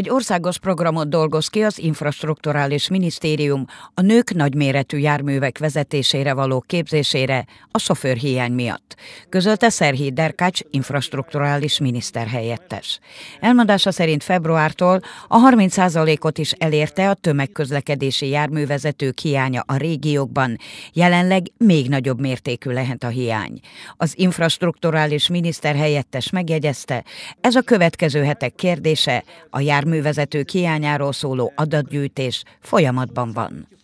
Egy országos programot dolgoz ki az Infrastrukturális Minisztérium a nők nagyméretű járművek vezetésére való képzésére a sofőrhiány miatt, közölte Szerhi Derkács infrastrukturális miniszter helyettes. Elmondása szerint februártól a 30%-ot is elérte a tömegközlekedési járművezetők hiánya a régiókban, jelenleg még nagyobb mértékű lehet a hiány. Az infrastrukturális miniszter helyettes megjegyezte, ez a következő hetek kérdése, a jármű járművezetők hiányáról szóló adatgyűjtés folyamatban van.